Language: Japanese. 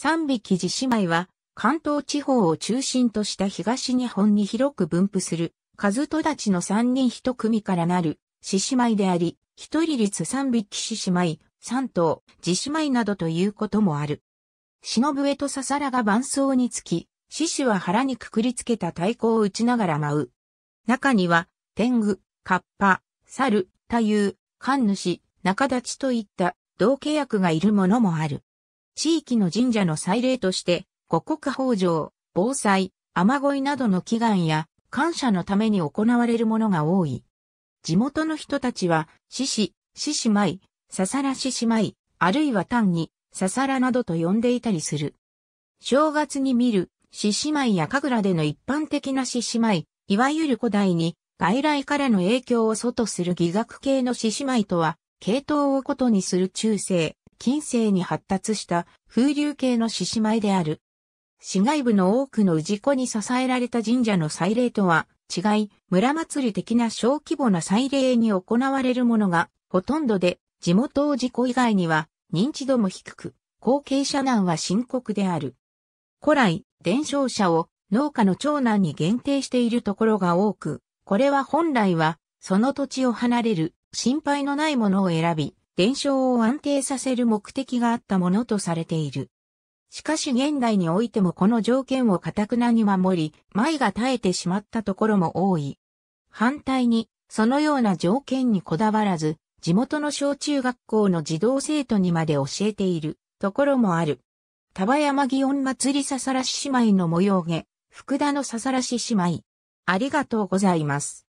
三匹寺姉妹は、関東地方を中心とした東日本に広く分布する、数と立ちの三人一組からなる、獅子舞であり、一人立三匹獅子舞、三頭、獅子舞などということもある。忍笛とささらが伴奏につき、獅子は腹にくくりつけた太鼓を打ちながら舞う。中には、天狗、カッパ、猿、太夫、神主、中立ちといった同契約がいるものもある。地域の神社の祭礼として、五穀豊穣、防災、雨乞いなどの祈願や感謝のために行われるものが多い。地元の人たちは、獅子、獅子舞、ささら獅子舞、あるいは単に、ささらなどと呼んでいたりする。正月に見る、獅子舞や神楽での一般的な獅子舞、いわゆる古代に、外来からの影響を外する儀学系の獅子舞とは、系統をことにする中世、近世に発達した風流系の獅子舞である。市街部の多くの氏子に支えられた神社の祭礼とは違い、村祭り的な小規模な祭礼に行われるものがほとんどで、地元氏子以外には認知度も低く、後継者難は深刻である。古来、伝承者を農家の長男に限定しているところが多く、これは本来は、その土地を離れる心配のないものを選び、伝承を安定させる目的があったものとされている。しかし現代においてもこの条件を堅くなに守り、舞が耐えてしまったところも多い。反対に、そのような条件にこだわらず、地元の小中学校の児童生徒にまで教えているところもある。田場山祇園祭りささらし姉妹の模様下、福田のささらし姉妹。ありがとうございます。